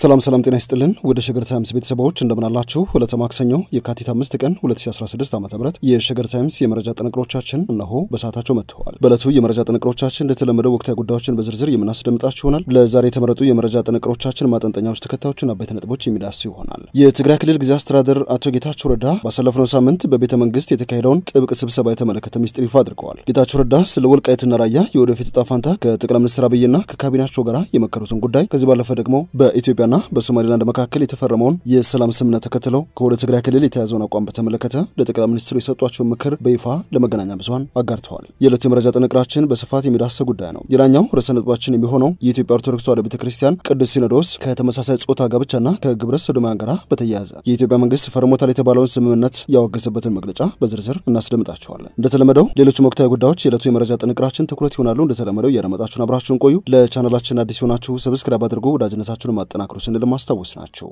ሰላም ሰላም፣ ጤና ይስጥልን ወደ ሸገር ታይምስ ቤተሰባዎች እንደምናላችሁ። ዕለተ ማክሰኞ የካቲት አምስት ቀን 2016 ዓ ም የሸገር ታይምስ የመረጃ ጥንቅሮቻችን እነሆ በሰዓታቸው መጥተዋል። በዕለቱ የመረጃ ጥንቅሮቻችን እንደተለመደው ወቅታዊ ጉዳዮችን በዝርዝር የምናስደምጣችሁ ይሆናል። ለዛሬ የተመረጡ የመረጃ ጥንቅሮቻችን ማጠንጠኛዎች ተከታዮችን አበይት ነጥቦች የሚዳስ ይሆናል። የትግራይ ክልል ጊዜ አስተዳደር አቶ ጌታቸው ረዳ ባሳለፍነው ሳምንት በቤተ መንግስት የተካሄደውን ጥብቅ ስብሰባ የተመለከተ ሚስጥር ይፋ አድርገዋል። ጌታቸው ረዳ ስለ ወልቃይትና ራያ የወደፊት እጣ ፋንታ ከጠቅላይ ሚኒስትር አብይና ከካቢናቸው ጋር የመከሩትን ጉዳይ ከዚህ ባለፈ ደግሞ በኢትዮጵያ ኢትዮጵያና በሶማሌላንድ መካከል የተፈረመውን የሰላም ስምምነት ተከትለው ከወደ ትግራይ ክልል የተያዘውን አቋም በተመለከተ ለጠቅላይ ሚኒስትሩ የሰጧቸውን ምክር በይፋ ለመገናኛ ብዙሀን አጋርተዋል። የዕለቱ የመረጃ ጥንቅራችን በስፋት የሚዳሰ ጉዳይ ነው። ሌላኛው ርዕሰ ነጥባችን የሚሆነው የኢትዮጵያ ኦርቶዶክስ ተዋሕዶ ቤተ ክርስቲያን ቅዱስ ሲኖዶስ ከተመሳሳይ ጾታ ጋብቻና ከግብረ ሰዶማውያን ጋር በተያያዘ የኢትዮጵያ መንግስት ፈርሞታል የተባለውን ስምምነት ያወገዘበትን መግለጫ በዝርዝር እናስደምጣቸዋለን። እንደተለመደው ሌሎችም ወቅታዊ ጉዳዮች የዕለቱ የመረጃ ጥንቅራችን ትኩረት ይሆናሉ። እንደተለመደው እያደመጣችሁን አብራችሁን ቆዩ። ለቻናላችን አዲስ የሆናችሁ ሰብስክራይብ አድርጉ። ወዳጅነታችሁን ማጠናክሩ ስንል ማስታወስ ናቸው።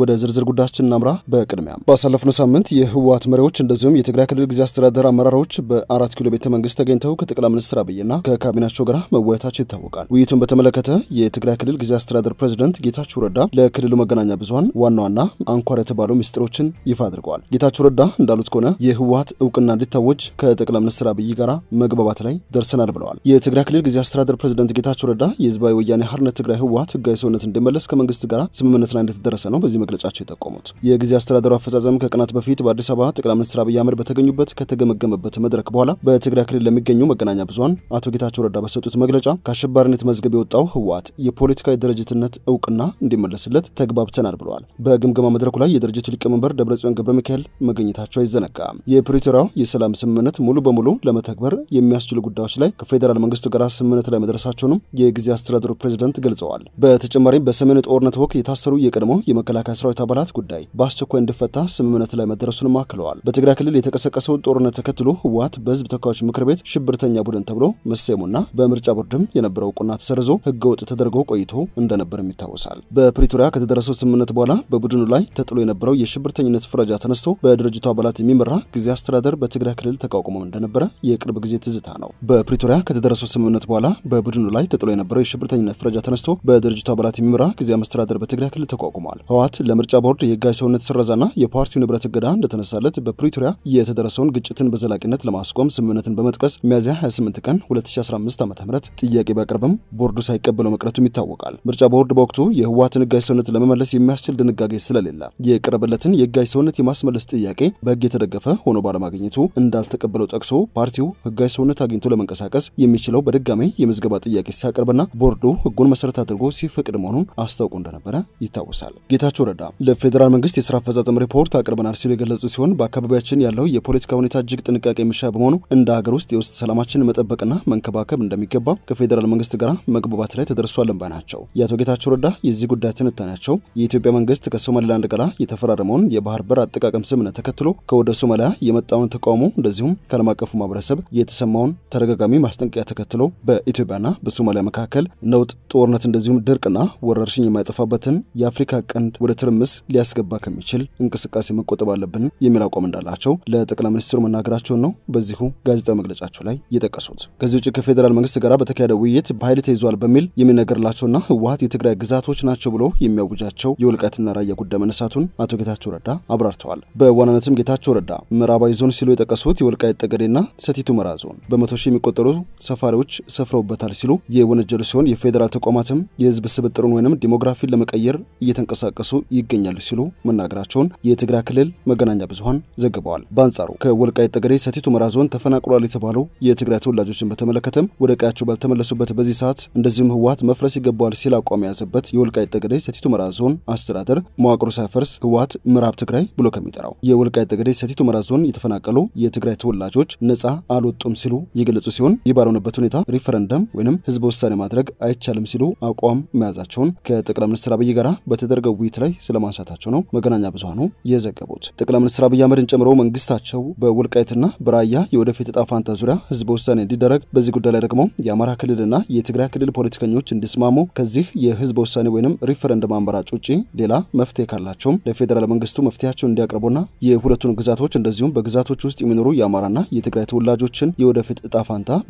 ወደ ዝርዝር ጉዳያችን እናምራ። በቅድሚያ ባሳለፍነው ሳምንት የህወሓት መሪዎች እንደዚሁም የትግራይ ክልል ጊዜ አስተዳደር አመራሮች በአራት ኪሎ ቤተ መንግስት ተገኝተው ከጠቅላይ ሚኒስትር አብይና ከካቢናቸው ጋር መወያየታቸው ይታወቃል። ውይይቱን በተመለከተ የትግራይ ክልል ጊዜ አስተዳደር ፕሬዚደንት ጌታቸው ረዳ ለክልሉ መገናኛ ብዙሀን ዋና ዋና አንኳር የተባሉ ሚስጥሮችን ይፋ አድርገዋል። ጌታቸው ረዳ እንዳሉት ከሆነ የህወሓት እውቅና እንዲታወጅ ከጠቅላይ ሚኒስትር አብይ ጋር መግባባት ላይ ደርሰናል ብለዋል። የትግራይ ክልል ጊዜ አስተዳደር ፕሬዚደንት ጌታቸው ረዳ የህዝባዊ ወያኔ ሀርነት ትግራይ ህወሓት ህጋዊ ሰውነት እንዲመለስ ከመንግስት ጋር ስምምነት ላይ እንደተደረሰ ነው በዚህ መግለጫቸው የጠቆሙት የጊዜ አስተዳደሩ አፈጻጸም ከቀናት በፊት በአዲስ አበባ ጠቅላይ ሚኒስትር አብይ አህመድ በተገኙበት ከተገመገመበት መድረክ በኋላ በትግራይ ክልል ለሚገኙ መገናኛ ብዙሀን አቶ ጌታቸው ረዳ በሰጡት መግለጫ ከአሸባሪነት መዝገብ የወጣው ህወሓት የፖለቲካዊ ድርጅትነት እውቅና እንዲመለስለት ተግባብተናል ብለዋል። በግምገማ መድረኩ ላይ የድርጅቱ ሊቀመንበር ደብረጽዮን ገብረ ሚካኤል መገኘታቸው አይዘነጋም። የፕሪቶሪያው የሰላም ስምምነት ሙሉ በሙሉ ለመተግበር የሚያስችሉ ጉዳዮች ላይ ከፌዴራል መንግስቱ ጋር ስምምነት ላይ መድረሳቸውንም የጊዜ አስተዳደሩ ፕሬዚደንት ገልጸዋል። በተጨማሪም በሰሜን ጦርነት ወቅት የታሰሩ የቀድሞ የመከላከያ ከሰራዊት አባላት ጉዳይ በአስቸኳይ እንዲፈታ ስምምነት ላይ መደረሱንም አክለዋል። በትግራይ ክልል የተቀሰቀሰውን ጦርነት ተከትሎ ህወሓት በህዝብ ተወካዮች ምክር ቤት ሽብርተኛ ቡድን ተብሎ መሰየሙና በምርጫ ቦርድም የነበረው እውቅና ተሰርዞ ህገወጥ ተደርጎ ቆይቶ እንደነበርም ይታወሳል። በፕሪቶሪያ ከተደረሰው ስምምነት በኋላ በቡድኑ ላይ ተጥሎ የነበረው የሽብርተኝነት ፍረጃ ተነስቶ በድርጅቱ አባላት የሚመራ ጊዜ አስተዳደር በትግራይ ክልል ተቋቁሞ እንደነበረ የቅርብ ጊዜ ትዝታ ነው። በፕሪቶሪያ ከተደረሰው ስምምነት በኋላ በቡድኑ ላይ ተጥሎ የነበረው የሽብርተኝነት ፍረጃ ተነስቶ በድርጅቱ አባላት የሚመራ ጊዜ አስተዳደር በትግራይ ክልል ተቋቁሟል። ህወሓት ለምርጫ ቦርድ የህጋዊ ሰውነት ስረዛና የፓርቲው ንብረት እገዳ እንደተነሳለት በፕሪቶሪያ የተደረሰውን ግጭትን በዘላቂነት ለማስቆም ስምምነትን በመጥቀስ ሚያዝያ 28 ቀን 2015 ዓ ም ጥያቄ ቢያቀርብም ቦርዱ ሳይቀበለው መቅረቱም ይታወቃል። ምርጫ ቦርድ በወቅቱ የህወሓትን ህጋዊ ሰውነት ለመመለስ የሚያስችል ድንጋጌ ስለሌለ የቀረበለትን የህጋዊ ሰውነት የማስመለስ ጥያቄ በህግ የተደገፈ ሆኖ ባለማግኘቱ እንዳልተቀበለው ጠቅሶ ፓርቲው ህጋዊ ሰውነት አግኝቶ ለመንቀሳቀስ የሚችለው በድጋሜ የምዝገባ ጥያቄ ሲያቀርብና ቦርዱ ህጉን መሰረት አድርጎ ሲፈቅድ መሆኑን አስታውቆ እንደነበረ ይታወሳል። ጌታቸው ወረዳ ለፌዴራል መንግስት የስራ አፈጻጸም ሪፖርት አቅርበናል ሲሉ የገለጹ ሲሆን በአካባቢያችን ያለው የፖለቲካ ሁኔታ እጅግ ጥንቃቄ የሚሻ በመሆኑ እንደ ሀገር ውስጥ የውስጥ ሰላማችን መጠበቅና መንከባከብ እንደሚገባ ከፌዴራል መንግስት ጋር መግባባት ላይ ተደርሷልን ባይ ናቸው። የአቶ ጌታቸው ረዳ የዚህ ጉዳይ ትንታኔያቸው የኢትዮጵያ መንግስት ከሶማሌላንድ ጋር የተፈራረመውን የባህር በር አጠቃቀም ስምምነት ተከትሎ ከወደ ሶማሊያ የመጣውን ተቃውሞ እንደዚሁም ከዓለም አቀፉ ማህበረሰብ የተሰማውን ተደጋጋሚ ማስጠንቀቂያ ተከትሎ በኢትዮጵያና በሶማሊያ መካከል ነውጥ፣ ጦርነት እንደዚሁም ድርቅና ወረርሽኝ የማይጠፋበትን የአፍሪካ ቀንድ ወደ ወደ ትርምስ ሊያስገባ ከሚችል እንቅስቃሴ መቆጠብ አለብን የሚል አቋም እንዳላቸው ለጠቅላይ ሚኒስትሩ መናገራቸውን ነው በዚሁ ጋዜጣዊ መግለጫቸው ላይ የጠቀሱት። ከዚህ ውጭ ከፌዴራል መንግስት ጋር በተካሄደ ውይይት በኃይል ተይዟል በሚል የሚነገርላቸውና ህወሀት የትግራይ ግዛቶች ናቸው ብሎ የሚያውጃቸው የወልቃይትና ራያ ጉዳይ መነሳቱን አቶ ጌታቸው ረዳ አብራርተዋል። በዋናነትም ጌታቸው ረዳ ምዕራባዊ ዞን ሲሉ የጠቀሱት የወልቃይት ጠገዴና ሰቲት ሁመራ ዞን በመቶ ሺህ የሚቆጠሩ ሰፋሪዎች ሰፍረውበታል ሲሉ የወነጀሉ ሲሆን የፌዴራል ተቋማትም የህዝብ ስብጥርን ወይንም ዲሞግራፊን ለመቀየር እየተንቀሳቀሱ ይገኛል ሲሉ መናገራቸውን የትግራይ ክልል መገናኛ ብዙኃን ዘግበዋል። በአንጻሩ ከወልቃይት ጠገዴ ሰቲት ሁመራ ዞን ተፈናቅሏል የተባሉ የትግራይ ተወላጆችን በተመለከተም ወደ ቀያቸው ባልተመለሱበት በዚህ ሰዓት እንደዚሁም ህወሀት መፍረስ ይገባዋል ሲል አቋም የያዘበት የወልቃይት ጠገዴ ሰቲት ሁመራ ዞን አስተዳደር መዋቅሩ ሳይፈርስ ህወሀት ምዕራብ ትግራይ ብሎ ከሚጠራው የወልቃይት ጠገዴ ሰቲት ሁመራ ዞን የተፈናቀሉ የትግራይ ተወላጆች ነጻ አልወጡም ሲሉ የገለጹ ሲሆን ይህ ባልሆነበት ሁኔታ ሪፈረንደም ወይም ህዝበ ውሳኔ ማድረግ አይቻልም ሲሉ አቋም መያዛቸውን ከጠቅላይ ሚኒስትር አብይ ጋር በተደረገው ውይይት ላይ ስለ ማንሳታቸው ነው መገናኛ ብዙሃኑ የዘገቡት። ጠቅላይ ሚኒስትር አብይ አህመድን ጨምሮ መንግስታቸው በውልቃይትና በራያ የወደፊት እጣ ፈንታ ዙሪያ ህዝበ ውሳኔ እንዲደረግ፣ በዚህ ጉዳይ ላይ ደግሞ የአማራ ክልልና የትግራይ ክልል ፖለቲከኞች እንዲስማሙ ከዚህ የህዝበ ውሳኔ ወይም ሪፈረንደም አማራጭ ውጪ ሌላ መፍትሄ ካላቸውም ለፌዴራል መንግስቱ መፍትሄያቸውን እንዲያቀርቡና የሁለቱን ግዛቶች እንደዚሁም በግዛቶች ውስጥ የሚኖሩ የአማራና የትግራይ ተወላጆችን የወደፊት እጣ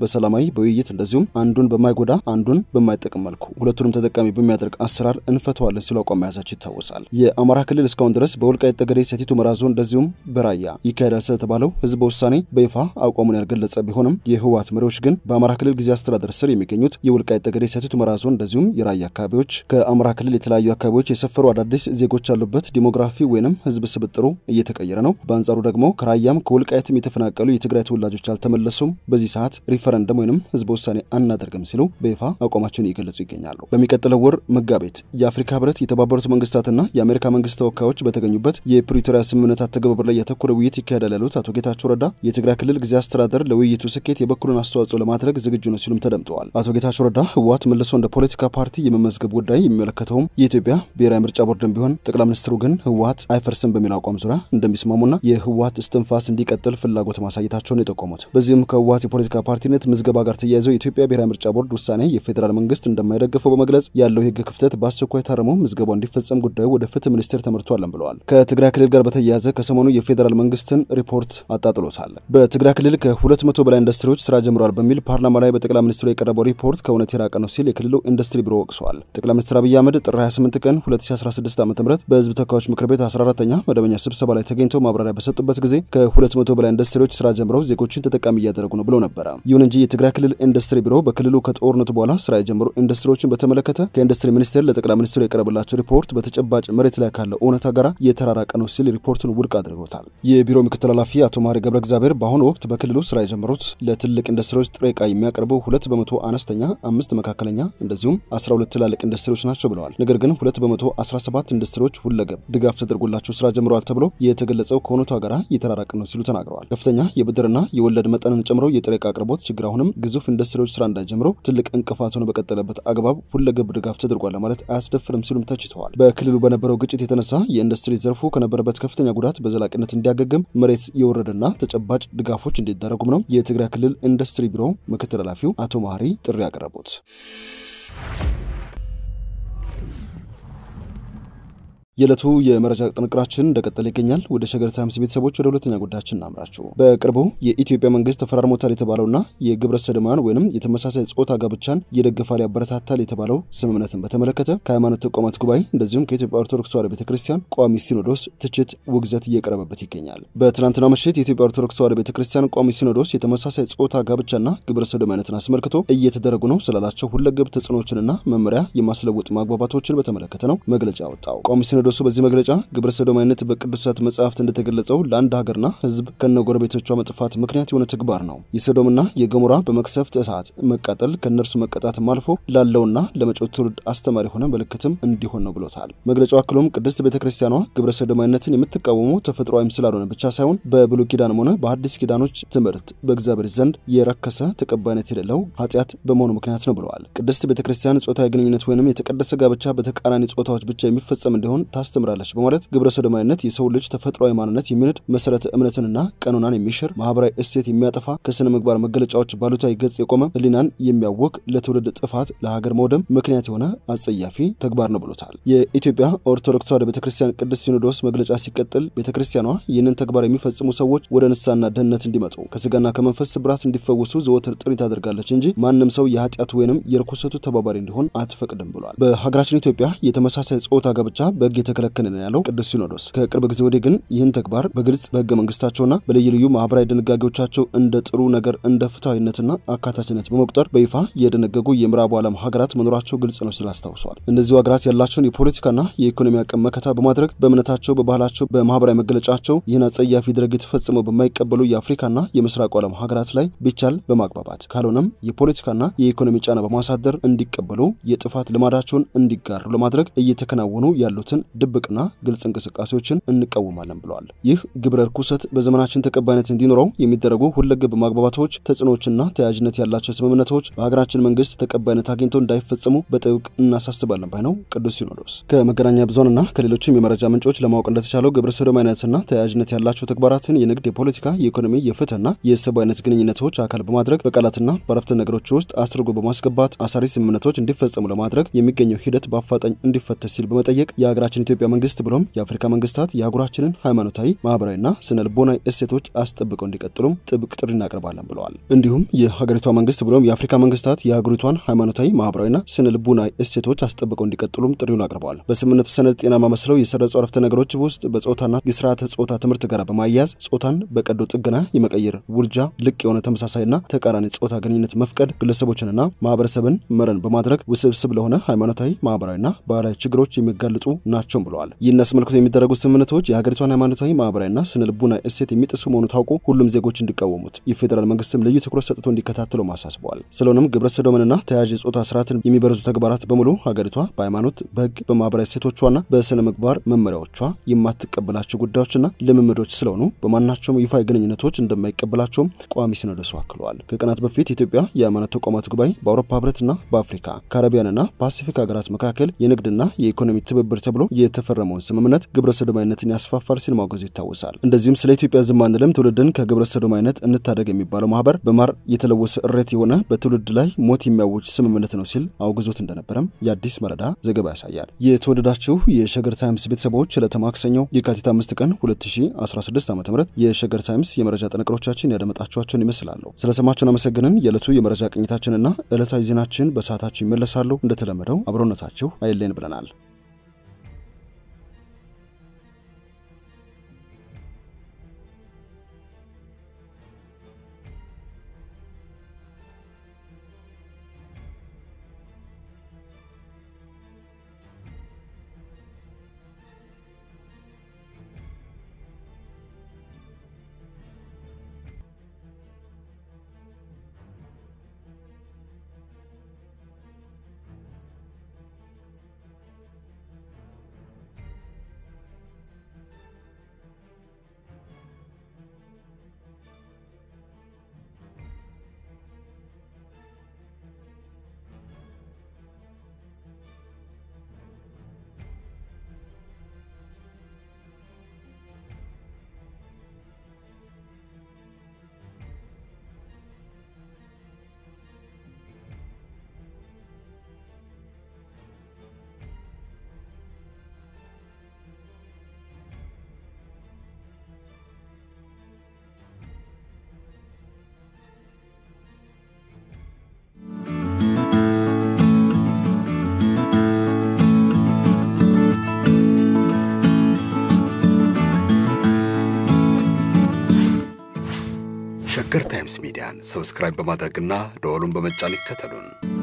በሰላማዊ በውይይት እንደዚሁም አንዱን በማይጎዳ አንዱን በማይጠቅም መልኩ ሁለቱንም ተጠቃሚ በሚያደርግ አሰራር እንፈተዋለን ሲሉ አቋም መያዛቸው ይታወሳል። ይገልጻል። የአማራ ክልል እስካሁን ድረስ በወልቃይት ጠገዴ ሰቲት ሁመራ ዞን እንደዚሁም በራያ ይካሄዳል ስለተባለው ህዝበ ውሳኔ በይፋ አቋሙን ያልገለጸ ቢሆንም የህወሓት መሪዎች ግን በአማራ ክልል ጊዜ አስተዳደር ስር የሚገኙት የወልቃይት ጠገዴ ሰቲት ሁመራ ዞን እንደዚሁም የራያ አካባቢዎች ከአማራ ክልል የተለያዩ አካባቢዎች የሰፈሩ አዳዲስ ዜጎች ያሉበት ዲሞግራፊ ወይንም ህዝብ ስብጥሩ እየተቀየረ ነው። በአንጻሩ ደግሞ ከራያም ከወልቃይትም የተፈናቀሉ የትግራይ ተወላጆች አልተመለሱም። በዚህ ሰዓት ሪፈረንደም ወይንም ህዝበ ውሳኔ አናደርግም ሲሉ በይፋ አቋማቸውን እየገለጹ ይገኛሉ። በሚቀጥለው ወር መጋቢት የአፍሪካ ህብረት የተባበሩት መንግስታትና የአሜሪካ መንግስት ተወካዮች በተገኙበት የፕሪቶሪያ ስምምነት አተገባበር ላይ ያተኮረ ውይይት ይካሄዳል ያሉት አቶ ጌታቸው ረዳ የትግራይ ክልል ጊዜ አስተዳደር ለውይይቱ ስኬት የበኩሉን አስተዋጽኦ ለማድረግ ዝግጁ ነው ሲሉም ተደምጠዋል። አቶ ጌታቸው ረዳ ህወሓት መልሶ እንደ ፖለቲካ ፓርቲ የመመዝገብ ጉዳይ የሚመለከተውም የኢትዮጵያ ብሔራዊ ምርጫ ቦርድን ቢሆን ጠቅላይ ሚኒስትሩ ግን ህወሓት አይፈርስም በሚል አቋም ዙሪያ እንደሚስማሙና የህወሓት እስትንፋስ እንዲቀጥል ፍላጎት ማሳየታቸውን የጠቆሙት በዚህም ከህወሓት የፖለቲካ ፓርቲነት ምዝገባ ጋር ተያይዘው የኢትዮጵያ ብሔራዊ ምርጫ ቦርድ ውሳኔ የፌዴራል መንግስት እንደማይደግፈው በመግለጽ ያለው የህግ ክፍተት በአስቸኳይ ታርሞ ምዝገባው እንዲፈጸም ጉዳዩ ወደ ፍትህ ሚኒስቴር ተመርቷለን ብለዋል። ከትግራይ ክልል ጋር በተያያዘ ከሰሞኑ የፌዴራል መንግስትን ሪፖርት አጣጥሎታል። በትግራይ ክልል ከ200 በላይ ኢንዱስትሪዎች ስራ ጀምረዋል በሚል ፓርላማ ላይ በጠቅላይ ሚኒስትሩ የቀረበው ሪፖርት ከእውነት የራቀ ነው ሲል የክልሉ ኢንዱስትሪ ቢሮ ወቅሰዋል። ጠቅላይ ሚኒስትር አብይ አህመድ ጥር 28 ቀን 2016 ዓ ም በህዝብ ተወካዮች ምክር ቤት 14ኛ መደበኛ ስብሰባ ላይ ተገኝተው ማብራሪያ በሰጡበት ጊዜ ከ200 በላይ ኢንዱስትሪዎች ስራ ጀምረው ዜጎችን ተጠቃሚ እያደረጉ ነው ብሎ ነበረ። ይሁን እንጂ የትግራይ ክልል ኢንዱስትሪ ቢሮ በክልሉ ከጦርነቱ በኋላ ስራ የጀመሩ ኢንዱስትሪዎችን በተመለከተ ከኢንዱስትሪ ሚኒስቴር ለጠቅላይ ሚኒስትሩ የቀረበላቸው ሪፖርት በተጨባጭ ተጨባጭ መሬት ላይ ካለው እውነታ ጋር እየተራራቀ ነው ሲል ሪፖርቱን ውድቅ አድርጎታል። የቢሮ ምክትል ኃላፊ አቶ ማሪ ገብረ እግዚአብሔር በአሁኑ ወቅት በክልሉ ስራ የጀመሩት ለትልቅ ኢንዱስትሪዎች ጥሬ ዕቃ የሚያቀርቡ ሁለት በመቶ አነስተኛ፣ አምስት መካከለኛ እንደዚሁም 12 ትላልቅ ኢንዱስትሪዎች ናቸው ብለዋል። ነገር ግን ሁለት በመቶ ሰባት ኢንዱስትሪዎች ሁለገብ ድጋፍ ተደርጎላቸው ስራ ጀምረዋል ተብሎ የተገለጸው ከእውነቷ ጋራ እየተራራቀ ነው ሲሉ ተናግረዋል። ከፍተኛ የብድርና የወለድ መጠንን ጨምሮ የጥሬ ዕቃ አቅርቦት ችግር አሁንም ግዙፍ ኢንዱስትሪዎች ስራ እንዳይጀምሩ ትልቅ እንቅፋት ሆኖ በቀጠለበት አግባብ ሁለገብ ድጋፍ ተደርጓል ለማለት አያስደፍርም ሲሉም ተችተዋል። በክልሉ በነበረው ግጭት የተነሳ የኢንዱስትሪ ዘርፉ ከነበረበት ከፍተኛ ጉዳት በዘላቂነት እንዲያገግም መሬት የወረደና ተጨባጭ ድጋፎች እንዲደረጉም ነው የትግራይ ክልል ኢንዱስትሪ ቢሮ ምክትል ኃላፊው አቶ መሀሪ ጥሪ ያቀረቡት። የዕለቱ የመረጃ ጥንቅራችን እንደቀጠለ ይገኛል። ወደ ሸገር ታይምስ ቤተሰቦች ወደ ሁለተኛ ጉዳያችን እናምራችሁ። በቅርቡ የኢትዮጵያ መንግስት ተፈራርሞታል የተባለውና የግብረ ሰዶማውያን ወይም የተመሳሳይ ጾታ ጋብቻን ይደግፋል፣ ያበረታታል የተባለው ስምምነትን በተመለከተ ከሃይማኖት ተቋማት ጉባኤ እንደዚሁም ከኢትዮጵያ ኦርቶዶክስ ተዋሕዶ ቤተ ክርስቲያን ቋሚ ሲኖዶስ ትችት፣ ውግዘት እየቀረበበት ይገኛል። በትናንትና ምሽት የኢትዮጵያ ኦርቶዶክስ ተዋሕዶ ቤተ ክርስቲያን ቋሚ ሲኖዶስ የተመሳሳይ ጾታ ጋብቻና ግብረ ሰዶማውያንን አስመልክቶ እየተደረጉ ነው ስላላቸው ሁለገብ ተጽዕኖችንና መመሪያ የማስለወጥ ማግባባቶችን በተመለከተ ነው መግለጫ ያወጣው። ሲኖዶሱ በዚህ መግለጫ ግብረ ሰዶማዊነት በቅዱሳት መጽሐፍት እንደተገለጸው ለአንድ ሀገርና ሕዝብ ጎረቤቶቿ መጥፋት ምክንያት የሆነ ተግባር ነው። የሰዶምና የገሞራ በመቅሰፍት እሳት መቃጠል ከእነርሱ መቀጣትም አልፎ ላለውና ለመጪው ትውልድ አስተማሪ የሆነ ምልክትም እንዲሆን ነው ብሎታል። መግለጫው አክሎም ቅድስት ቤተ ክርስቲያኗ ግብረ ሰዶማዊነትን የምትቃወሙ ተፈጥሯዊም ስላልሆነ ብቻ ሳይሆን በብሉይ ኪዳንም ሆነ በአዲስ ኪዳኖች ትምህርት በእግዚአብሔር ዘንድ የረከሰ ተቀባይነት የሌለው ኃጢአት በመሆኑ ምክንያት ነው ብለዋል። ቅድስት ቤተ ክርስቲያን ጾታዊ ግንኙነት ወይንም የተቀደሰ ጋብቻ በተቃራኒ ጾታዎች ብቻ የሚፈጸም እንዲሆን ታስተምራለች በማለት ግብረ ሰዶማዊነት የሰው ልጅ ተፈጥሯዊ ማንነት የሚንድ መሰረተ እምነትንና ቀኖናን የሚሽር ማህበራዊ እሴት የሚያጠፋ ከስነ ምግባር መገለጫዎች ባሉታዊ ገጽ የቆመ ህሊናን የሚያወክ ለትውልድ ጥፋት ለሀገር መውደም ምክንያት የሆነ አጸያፊ ተግባር ነው ብሎታል። የኢትዮጵያ ኦርቶዶክስ ተዋሕዶ ቤተክርስቲያን ቅዱስ ሲኖዶስ መግለጫ ሲቀጥል ቤተክርስቲያኗ ይህንን ተግባር የሚፈጽሙ ሰዎች ወደ ንስሐና ደህንነት እንዲመጡ ከስጋና ከመንፈስ ስብራት እንዲፈወሱ ዘወትር ጥሪ ታደርጋለች እንጂ ማንም ሰው የኃጢአቱ ወይንም የርኩሰቱ ተባባሪ እንዲሆን አትፈቅድም ብሏል። በሀገራችን ኢትዮጵያ የተመሳሳይ ጾታ ጋብቻ በህግ እየተከለከለ ነው ያለው ቅዱስ ሲኖዶስ። ከቅርብ ጊዜ ወዲህ ግን ይህን ተግባር በግልጽ በህገ መንግስታቸውና በልዩ ልዩ ማህበራዊ ድንጋጌዎቻቸው እንደ ጥሩ ነገር እንደ ፍትሐዊነትና አካታችነት በመቁጠር በይፋ የደነገጉ የምዕራቡ ዓለም ሀገራት መኖራቸው ግልጽ ነው ሲል አስታውሷል። እነዚሁ ሀገራት ያላቸውን የፖለቲካና የኢኮኖሚ አቅም መከታ በማድረግ በእምነታቸው፣ በባህላቸው፣ በማህበራዊ መገለጫቸው ይህን አጸያፊ ድርጊት ፈጽመው በማይቀበሉ የአፍሪካና የምስራቁ ዓለም ሀገራት ላይ ቢቻል በማግባባት ካልሆነም የፖለቲካና የኢኮኖሚ ጫና በማሳደር እንዲቀበሉ የጥፋት ልማዳቸውን እንዲጋሩ ለማድረግ እየተከናወኑ ያሉትን ድብቅና ግልጽ እንቅስቃሴዎችን እንቃወማለን ብለዋል። ይህ ግብረ ርኩሰት በዘመናችን ተቀባይነት እንዲኖረው የሚደረጉ ሁለገብ ማግባባቶች፣ ተጽዕኖዎችና ተያያዥነት ያላቸው ስምምነቶች በሀገራችን መንግስት ተቀባይነት አግኝተው እንዳይፈጸሙ በጥብቅ እናሳስባለን ባይ ነው ቅዱስ ሲኖዶስ። ከመገናኛ ብዙሃንና ከሌሎችም የመረጃ ምንጮች ለማወቅ እንደተቻለው ግብረ ሰዶም አይነትና ተያያዥነት ያላቸው ተግባራትን የንግድ፣ የፖለቲካ፣ የኢኮኖሚ፣ የፍትህና የሰብ አይነት ግንኙነቶች አካል በማድረግ በቃላትና በረፍተ ነገሮች ውስጥ አስርጎ በማስገባት አሳሪ ስምምነቶች እንዲፈጸሙ ለማድረግ የሚገኘው ሂደት በአፋጣኝ እንዲፈተሽ ሲል በመጠየቅ የሀገራችን የኢትዮጵያ መንግስት ብሎም የአፍሪካ መንግስታት የአህጉራችንን ሃይማኖታዊ፣ ማህበራዊና ስነ ልቦናዊ እሴቶች አስጠብቀው እንዲቀጥሉም ጥብቅ ጥሪ እናቀርባለን ብለዋል። እንዲሁም የሀገሪቷ መንግስት ብሎም የአፍሪካ መንግስታት የአህጉሪቷን ሃይማኖታዊ፣ ማህበራዊና ስነ ልቦናዊ እሴቶች አስጠብቀው እንዲቀጥሉም ጥሪውን አቅርበዋል። በስምምነቱ ሰነድ ጤናማ መስለው የሰረጹ አረፍተ ነገሮች ውስጥ በጾታና የስርዓተ ጾታ ትምህርት ጋር በማያያዝ ጾታን በቀዶ ጥገና የመቀየር ውርጃ፣ ልቅ የሆነ ተመሳሳይና ተቃራኒ ጾታ ግንኙነት መፍቀድ፣ ግለሰቦችንና ማህበረሰብን መረን በማድረግ ውስብስብ ለሆነ ሃይማኖታዊ፣ ማህበራዊና ባህላዊ ችግሮች የሚጋልጡ ናቸው ናቸውም ብለዋል። ይህን አስመልክቶ የሚደረጉት ስምምነቶች የሀገሪቷን ሃይማኖታዊ፣ ማህበራዊና ስነ ልቡና እሴት የሚጥሱ መሆኑ ታውቆ ሁሉም ዜጎች እንዲቃወሙት የፌዴራል መንግስትም ልዩ ትኩረት ሰጥቶ እንዲከታተለው ማሳስበዋል። ስለሆነም ግብረ ሰዶምንና ተያያዥ የጾታ ስርዓትን የሚበረዙ ተግባራት በሙሉ ሀገሪቷ በሃይማኖት በህግ፣ በማህበራዊ እሴቶቿና በስነ ምግባር መመሪያዎቿ የማትቀበላቸው ጉዳዮችና ልምምዶች ስለሆኑ በማናቸውም ይፋ ግንኙነቶች እንደማይቀበላቸውም ቋሚ ሲኖዶሱ አክለዋል። ከቀናት በፊት ኢትዮጵያ የሃይማኖት ተቋማት ጉባኤ በአውሮፓ ህብረትና በአፍሪካ ካረቢያንና ፓሲፊክ ሀገራት መካከል የንግድና የኢኮኖሚ ትብብር ተብሎ የተፈረመውን ስምምነት ግብረ ሰዶማዊነትን ያስፋፋል ሲል ማውገዙ ይታወሳል። እንደዚህም ስለ ኢትዮጵያ ዝም አንልም፣ ትውልድን ከግብረ ሰዶማዊነት እንታደግ የሚባለው ማህበር በማር የተለወሰ እሬት የሆነ በትውልድ ላይ ሞት የሚያውጅ ስምምነት ነው ሲል አውግዞት እንደነበረም የአዲስ መረዳ ዘገባ ያሳያል። የተወደዳችሁ የሸገር ታይምስ ቤተሰቦች ለተማክሰኘው የካቲት አምስት ቀን 2016 ዓ ም የሸገር ታይምስ የመረጃ ጥንቅሮቻችን ያደመጣችኋቸውን ይመስላሉ። ስለሰማችሁን አመሰግንን። የዕለቱ የመረጃ ቅኝታችንና ዕለታዊ ዜናችን በሰዓታችሁ ይመለሳሉ። እንደተለመደው አብሮነታችሁ አይለይን ብለናል። ሰብስክራይብ በማድረግና ደወሉን በመጫን ይከተሉን።